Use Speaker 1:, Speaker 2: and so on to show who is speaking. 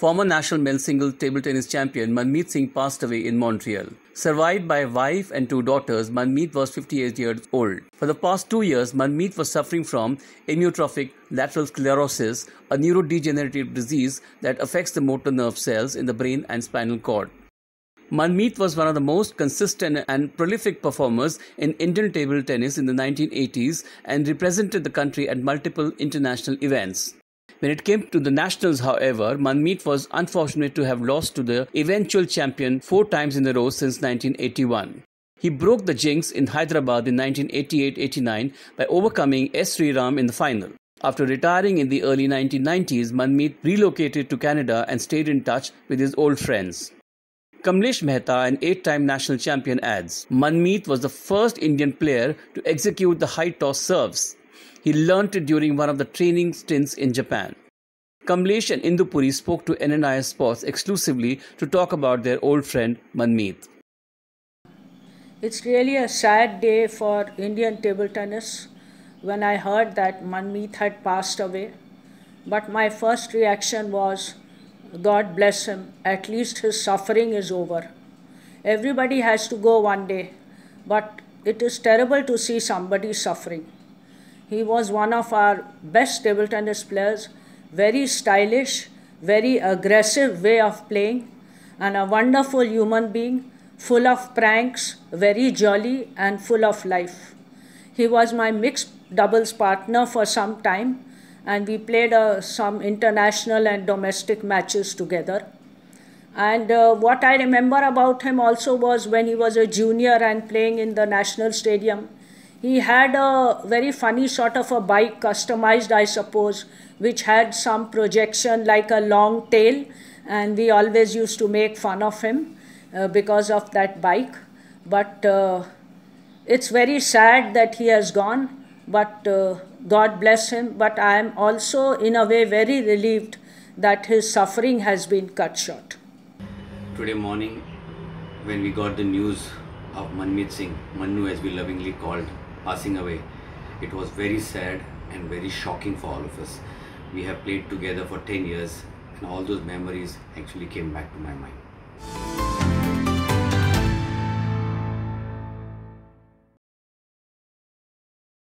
Speaker 1: Former national men's singles table tennis champion Manmeet Singh passed away in Montreal. Survived by a wife and two daughters, Manmeet was 58 years old. For the past two years, Manmeet was suffering from amyotrophic lateral sclerosis, a neurodegenerative disease that affects the motor nerve cells in the brain and spinal cord. Manmeet was one of the most consistent and prolific performers in Indian table tennis in the 1980s and represented the country at multiple international events. When it came to the nationals, however, Manmeet was unfortunate to have lost to the eventual champion four times in a row since 1981. He broke the jinx in Hyderabad in 1988-89 by overcoming S. Sriram in the final. After retiring in the early 1990s, Manmeet relocated to Canada and stayed in touch with his old friends. Kamlesh Mehta, an eight time national champion, adds Manmeet was the first Indian player to execute the high toss serves. He learnt it during one of the training stints in Japan. Kamlesh and Indupuri spoke to NNIS Sports exclusively to talk about their old friend Manmeet.
Speaker 2: It's really a sad day for Indian table tennis when I heard that Manmeet had passed away. But my first reaction was, God bless him, at least his suffering is over. Everybody has to go one day, but it is terrible to see somebody suffering. He was one of our best table tennis players, very stylish, very aggressive way of playing, and a wonderful human being, full of pranks, very jolly, and full of life. He was my mixed doubles partner for some time, and we played uh, some international and domestic matches together. And uh, what I remember about him also was when he was a junior and playing in the national stadium, he had a very funny sort of a bike customized, I suppose, which had some projection like a long tail. And we always used to make fun of him uh, because of that bike. But uh, it's very sad that he has gone. But uh, God bless him. But I am also, in a way, very relieved that his suffering has been cut short.
Speaker 3: Today morning, when we got the news of Manmeet Singh, Manu as we lovingly called passing away. It was very sad and very shocking for all of us. We have played together for 10 years and all those memories actually came back to
Speaker 2: my mind.